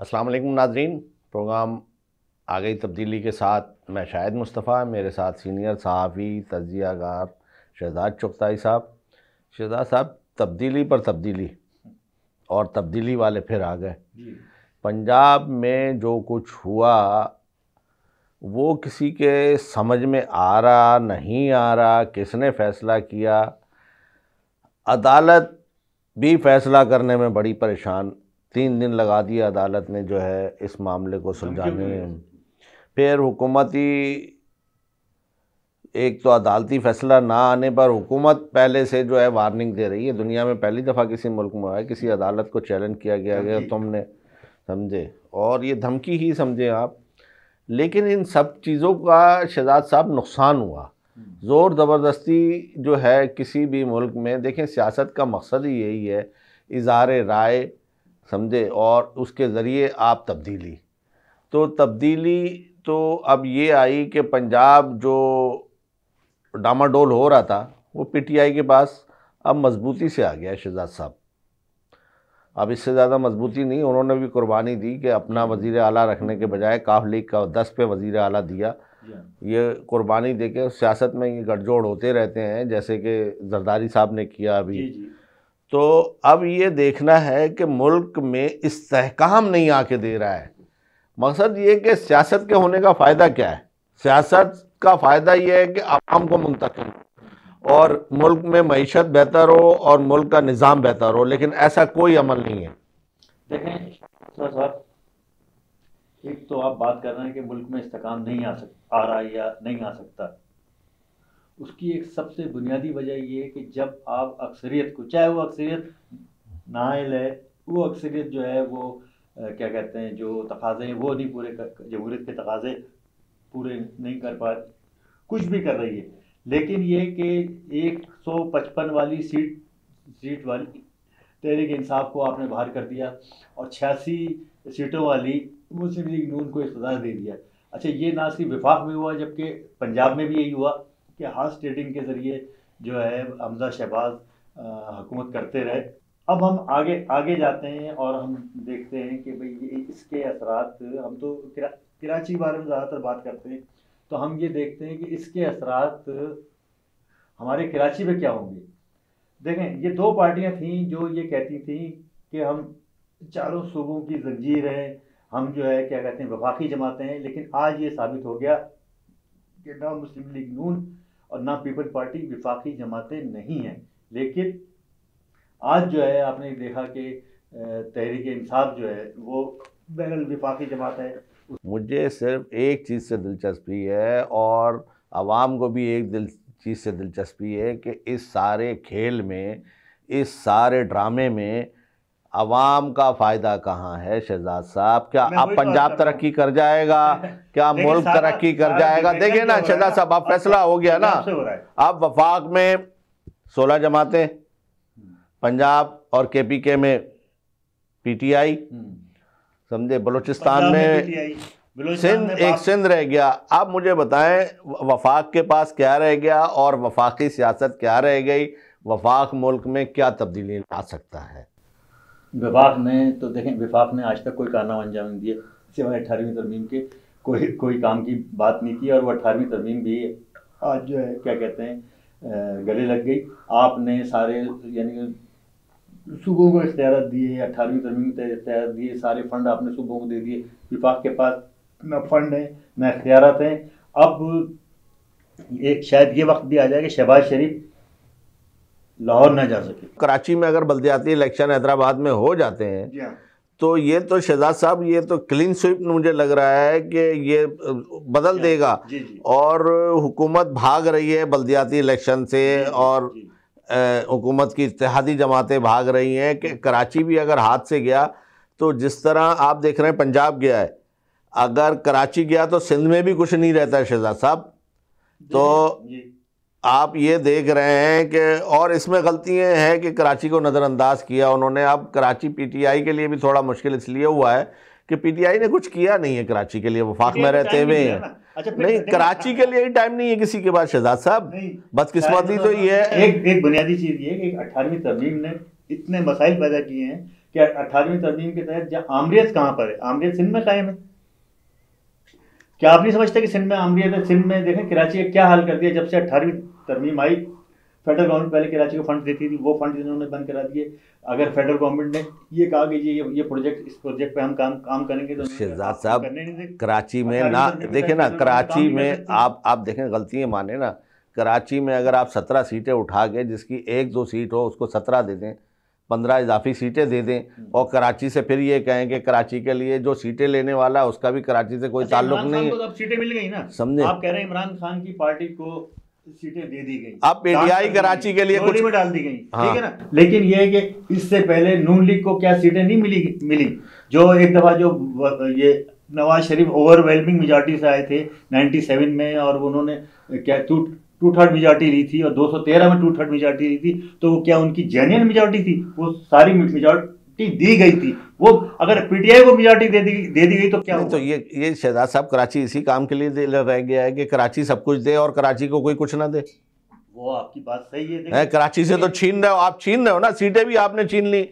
अस्सलाम वालेकुम नाजरीन प्रोग्राम आ गई तब्दीली के साथ मैं शाहिद मुस्तफ़ा मेरे साथ सीनियर सहाफ़ी तजिया गार शहजाद चुगताई साहब शहजाद साहब तब्दीली पर तब्दीली और तब्दीली वाले फिर आ गए पंजाब में जो कुछ हुआ वो किसी के समझ में आ रहा नहीं आ रहा किसने फ़ैसला किया अदालत भी फ़ैसला करने में बड़ी परेशान तीन दिन लगा दिया अदालत ने जो है इस मामले को सुलझाने में फिर हुकूमती एक तो अदालती फैसला ना आने पर हुकूमत पहले से जो है वार्निंग दे रही है दुनिया में पहली दफ़ा किसी मुल्क में हुआ किसी अदालत को चैलेंज किया गया गया तुमने समझे और ये धमकी ही समझे आप लेकिन इन सब चीज़ों का शहजाद साहब नुकसान हुआ हम्म। ज़ोर ज़बरदस्ती जो है किसी भी मुल्क में देखें सियासत का मकसद ही यही है इजहार राय समझे और उसके ज़रिए आप तब्दीली तो तब्दीली तो अब ये आई कि पंजाब जो डामाडोल हो रहा था वो पीटीआई के पास अब मजबूती से आ गया शहजाद साहब अब इससे ज़्यादा मजबूती नहीं उन्होंने भी कुर्बानी दी कि अपना वज़ी अला रखने के बजाय काफ लीग का दस पे वज़ी अला दिया हाँ। ये कुर्बानी दे के सियासत में ये गठजोड़ होते रहते हैं जैसे कि जरदारी साहब ने किया अभी जी जी। तो अब ये देखना है कि मुल्क में इस्तेकाम नहीं आके दे रहा है मकसद ये कि सियासत के होने का फ़ायदा क्या है सियासत का फ़ायदा ये है कि आवाम को मुंतकिल और मुल्क में मीशत बेहतर हो और मुल्क का निज़ाम बेहतर हो लेकिन ऐसा कोई अमल नहीं है देखें सर एक तो आप बात कर रहे हैं कि मुल्क में इस्तेकाम नहीं आ सक आ रहा है या नहीं आ सकता उसकी एक सबसे बुनियादी वजह ये है कि जब आप अक्सरियत को चाहे वो अक्सरियत नाइल है वो अक्सरियत जो है वो क्या कहते हैं जो तकाजे हैं वो नहीं पूरे जमहूरीत के तकाजे पूरे नहीं कर पा कुछ भी कर रही है लेकिन ये कि एक सौ पचपन वाली सीट सीट वाली तहरीक इंसाफ को आपने बाहर कर दिया और छियासी सीटों वाली मुस्लिम लीग नून को इकतदार दे दिया अच्छा ये ना सिर्फ विफाक में हुआ जबकि पंजाब में भी यही हुआ कि हाथ ट्रेडिंग के ज़रिए जो है हमजा शहबाज हुकूमत करते रहे अब हम आगे आगे जाते हैं और हम देखते हैं कि भाई ये इसके असरात हम तो कराची के बारे में ज़्यादातर बात करते हैं तो हम ये देखते हैं कि इसके असरात हमारे कराची पे क्या होंगे देखें ये दो पार्टियां थीं जो ये कहती थीं कि हम चारों सूबों की जंजीर हैं हम जो है क्या कहते हैं वफाकी जमाते हैं लेकिन आज ये साबित हो गया कि ना मुस्लिम लीग नून और ना पीपल पार्टी विफाकी जमातें नहीं हैं लेकिन आज जो है आपने देखा कि तहरीक इंसाफ जो है वो बैरल विफाकी जमात है मुझे सिर्फ एक चीज़ से दिलचस्पी है और आवाम को भी एक दिल चीज़ से दिलचस्पी है कि इस सारे खेल में इस सारे ड्रामे में आवाम का फायदा कहाँ है शहजाद साहब क्या आप पंजाब तरक्की कर जाएगा क्या मुल्क तरक्की कर जाएगा देखिए ना शहजाद साहब अब अच्छा, फैसला हो गया ना अब वफाक में सोलह जमातें पंजाब और के पी के में पी टी आई समझे बलूचिस्तान में सिंध एक सिंध रह गया आप मुझे बताएं वफाक के पास क्या रह गया और वफाकी सियासत क्या रह गई वफाक मुल्क में क्या तब्दीली आ सकता है विफाक ने तो देखें विफाक ने आज तक कोई कारनामा अंजाम नहीं दिया सिवाय अठारहवीं तरमीम के कोई कोई काम की बात नहीं की और वो अठारहवीं तरमीम भी आज जो है क्या कहते हैं गले लग गई आपने सारे यानी सूबों को इख्तियारत दिए अठारहवीं तरमीम को दिए सारे फंड आपने सूबों को दे दिए विफाक के पास न फंड हैं न इख्तियारत हैं अब एक शायद ये वक्त भी आ जाए कि शहबाज शरीफ लाहौर ना जा सके कराची में अगर बल्दियाती इलेक्शन हैदराबाद में हो जाते हैं हाँ। तो ये तो शहजाद साहब ये तो क्लीन स्वीप मुझे लग रहा है कि ये बदल हाँ। देगा जी जी। और हुकूमत भाग रही है बल्दियाती इलेक्शन से जी और हुकूमत की इतिहादी जमातें भाग रही हैं कि कराची भी अगर हाथ से गया तो जिस तरह आप देख रहे हैं पंजाब गया है अगर कराची गया तो सिंध में भी कुछ नहीं रहता है शहजाद साहब तो आप ये देख रहे हैं कि और इसमें गलती हैं है कि कराची को नज़रअंदाज किया उन्होंने अब कराची पीटीआई के लिए भी थोड़ा मुश्किल इसलिए हुआ है कि पीटीआई ने कुछ किया नहीं है कराची के लिए वफाक में रहते हुए हैं अच्छा नहीं कराची के लिए ही टाइम नहीं है किसी के पास शहजाद साहब बदकिस्मती तो, तो ये है एक एक बुनियादी चीज़ ये कि अठारहवीं तरमीम ने इतने मसाइल पैदा किए हैं कि अठारहवीं तरमीम के तहत जहाँ आमरीत कहाँ पर है आमरीत सिंध में कायम है क्या आप नहीं समझते कि सिंध में आमरीत है सिंध में देखें कराची ने क्या हाल कर दिया जब से अट्ठारहवीं तरमीम आई फेडरल गवर्नमेंट पहले कराची को फंड देती थी वो फंड इन्होंने बंद करा दिए अगर फेडरल गवर्नमेंट ने ये कहा कि ये ये प्रोजेक्ट इस प्रोजेक्ट पे हम काम काम करेंगे तो शहजाद साहब कराची में ना देखें ना तो कराची में आप आप देखें गलतियाँ माने ना कराची में अगर आप सत्रह सीटें उठा के जिसकी एक दो सीट हो उसको सत्रह दे दें पंद्रह इजाफी सीटें दे दें हम्म। और कराची से फिर ये कहें कि कराची के लिए जो सीटें लेने वाला है उसका भी कराची से कोई अच्छा, ताल्लुक नहीं तो सीटें मिल गई ना समझे आप कह रहे हैं इमरान खान की पार्टी को सीटें दे दी गई अब पीटीआई कराची के लिए कुछ में डाल दी गई हाँ। ठीक है ना लेकिन ये है कि इससे पहले नून लीग को क्या सीटें नहीं मिली मिली जो एक दफा जो ये नवाज शरीफ ओवरवेलमिंग मेजोरिटी से आए थे 97 में और उन्होंने क्या टू टू थर्ड मेजोरिटी ली थी और 213 में टू थर्ड मेजोरिटी ली थी तो वो क्या उनकी जेन्यन मेजोरिटी थी वो सारी मेजोरिटी दी गई थी वो अगर पीटीआई को मेजोरिटी दे दी दे दी गई तो क्या तो ये ये शहजाद साहब कराची इसी काम के लिए रह गया है कि कराची सब कुछ दे और कराची को कोई कुछ ना दे वो आपकी बात सही है कराची से तो छीन रहे हो आप छीन रहे हो ना सीटें भी आपने छीन ली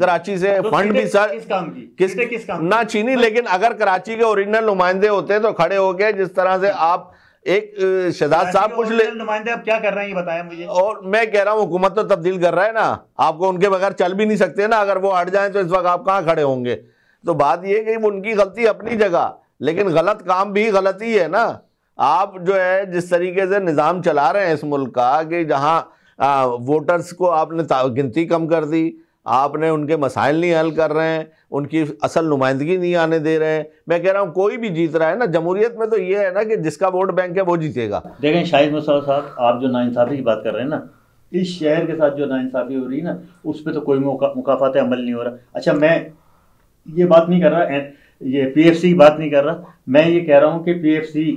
कराची से तो फंड भी सर किस काम की किस किस काम ना चीनी लेकिन अगर कराची के ओरिजिनल नुमाइंदे होते तो खड़े हो गए जिस तरह से आप एक शहजाद साहब कुछ ले नुमाइंदे अब क्या कर रहे हैं ये बताएं मुझे और मैं कह रहा हूँ हुकूमत तो तब्दील कर रहा है ना आपको उनके बगैर चल भी नहीं सकते ना अगर वो हट जाए तो इस वक्त आप कहाँ खड़े होंगे तो बात यह कि उनकी गलती अपनी जगह लेकिन गलत काम भी गलत ही है ना आप जो है जिस तरीके से निज़ाम चला रहे हैं इस मुल्क का कि जहाँ वोटर्स को आपने गिनती कम कर दी आपने उनके मसाइल नहीं हल कर रहे हैं उनकी असल नुमाइंदगी नहीं आने दे रहे हैं मैं कह रहा हूँ कोई भी जीत रहा है ना जमहूरियत में तो ये है ना कि जिसका वोट बैंक है वो जीतेगा देखें शाहिद मुसा साहब आप जो नाइंसाफ़ी की बात कर रहे हैं ना इस शहर के साथ जो नाइंसाफ़ी हो रही है ना उस पर तो कोई मुकाफात अमल नहीं हो रहा अच्छा मैं ये बात नहीं कर रहा ये पी की बात नहीं कर रहा मैं ये कह रहा हूँ कि पी एफ सी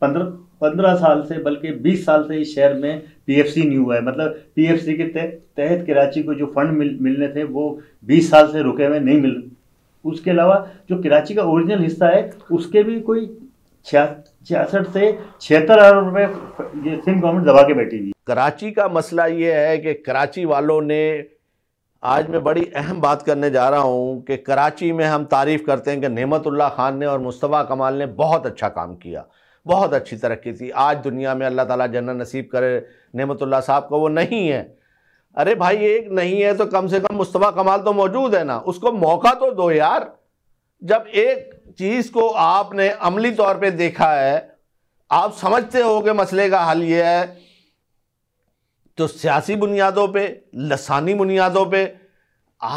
पंद्रह पंद्रह साल से बल्कि बीस साल से इस शहर में पीएफसी नहीं हुआ है मतलब पीएफसी के तह, तहत कराची को जो फंड मिल मिलने थे वो बीस साल से रुके हुए नहीं मिल उसके अलावा जो कराची का ओरिजिनल हिस्सा है उसके भी कोई छिया छियासठ से छिहत्तर अरब रुपये ये सिंध गवर्नमेंट दबा के बैठी हुई कराची का मसला ये है कि कराची वालों ने आज मैं बड़ी अहम बात करने जा रहा हूँ कि कराची में हम तारीफ़ करते हैं कि नेमतुल्ला खान ने और मुस्तफ़ा कमाल ने बहुत अच्छा काम किया बहुत अच्छी तरक्की थी आज दुनिया में अल्लाह ताला जन्नत नसीब करे नेमतुल्ला साहब को वो नहीं है अरे भाई एक नहीं है तो कम से कम मुस्तफ़ा कमाल तो मौजूद है ना उसको मौका तो दो यार जब एक चीज़ को आपने अमली तौर पे देखा है आप समझते हो कि मसले का हल ये है तो सियासी बुनियादों पर लसानी बुनियादों पर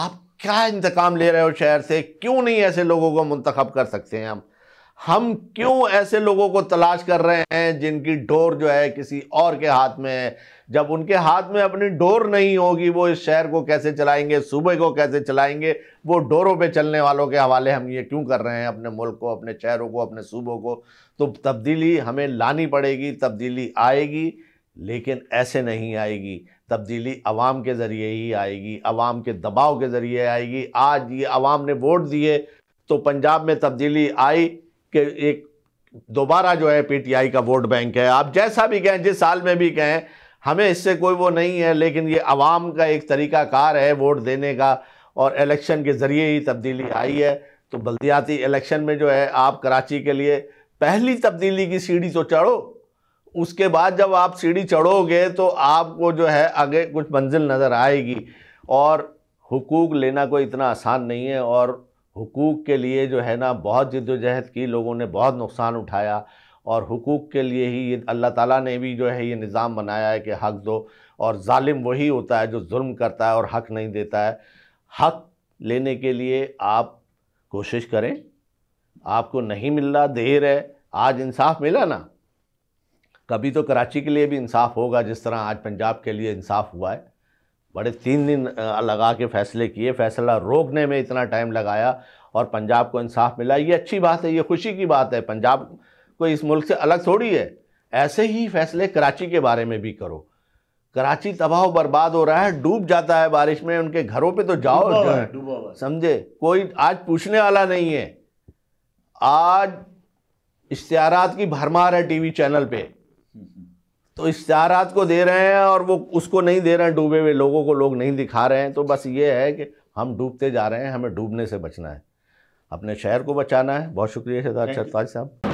आप क्या इंतकाम ले रहे हो शहर से क्यों नहीं ऐसे लोगों को मंतखब कर सकते हैं हम हम क्यों ऐसे लोगों को तलाश कर रहे हैं जिनकी डोर जो है किसी और के हाथ में है जब उनके हाथ में अपनी डोर नहीं होगी वो इस शहर को कैसे चलाएंगे सूबे को कैसे चलाएंगे वो डोरों पे चलने वालों के हवाले हम ये क्यों कर रहे हैं अपने मुल्क को अपने शहरों को अपने सूबों को तो तब्दीली हमें लानी पड़ेगी तब्दीली आएगी लेकिन ऐसे नहीं आएगी तब्दीली आवाम के ज़रिए ही आएगी आवाम के दबाव के ज़रिए आएगी आज ये आवाम ने वोट दिए तो पंजाब में तब्दीली आई कि एक दोबारा जो है पीटीआई का वोट बैंक है आप जैसा भी कहें जिस साल में भी कहें हमें इससे कोई वो नहीं है लेकिन ये आवाम का एक तरीक़ाकार है वोट देने का और इलेक्शन के ज़रिए ही तब्दीली आई है तो बल्दियाती इलेक्शन में जो है आप कराची के लिए पहली तब्दीली की सीढ़ी तो चढ़ो उसके बाद जब आप सीढ़ी चढ़ोगे तो आपको जो है आगे कुछ मंजिल नज़र आएगी और हुकूक लेना कोई इतना आसान नहीं है और हकूक़ के लिए जो है ना बहुत जद्दोजहद की लोगों ने बहुत नुकसान उठाया और हुकूक के लिए ही ये अल्लाह ताला ने भी जो है ये निज़ाम बनाया है कि हक़ दो और ालिम वही होता है जो जुल्म करता है और हक़ नहीं देता है हक़ लेने के लिए आप कोशिश करें आपको नहीं मिल रहा देर है आज इंसाफ मिला ना कभी तो कराची के लिए भी इंसाफ होगा जिस तरह आज पंजाब के लिए इंसाफ हुआ है बड़े तीन दिन लगा के फैसले किए फैसला रोकने में इतना टाइम लगाया और पंजाब को इंसाफ मिला ये अच्छी बात है ये खुशी की बात है पंजाब को इस मुल्क से अलग थोड़ी है ऐसे ही फैसले कराची के बारे में भी करो कराची तबाह बर्बाद हो रहा है डूब जाता है बारिश में उनके घरों पे तो जाओ समझे कोई आज पूछने वाला नहीं है आज इश्तारात की भरमार है टीवी चैनल पे तो इश्तारात को दे रहे हैं और वो उसको नहीं दे रहे हैं डूबे हुए लोगों को लोग नहीं दिखा रहे हैं तो बस ये है कि हम डूबते जा रहे हैं हमें डूबने से बचना है अपने शहर को बचाना है बहुत शुक्रिया शहजाद शरताज साहब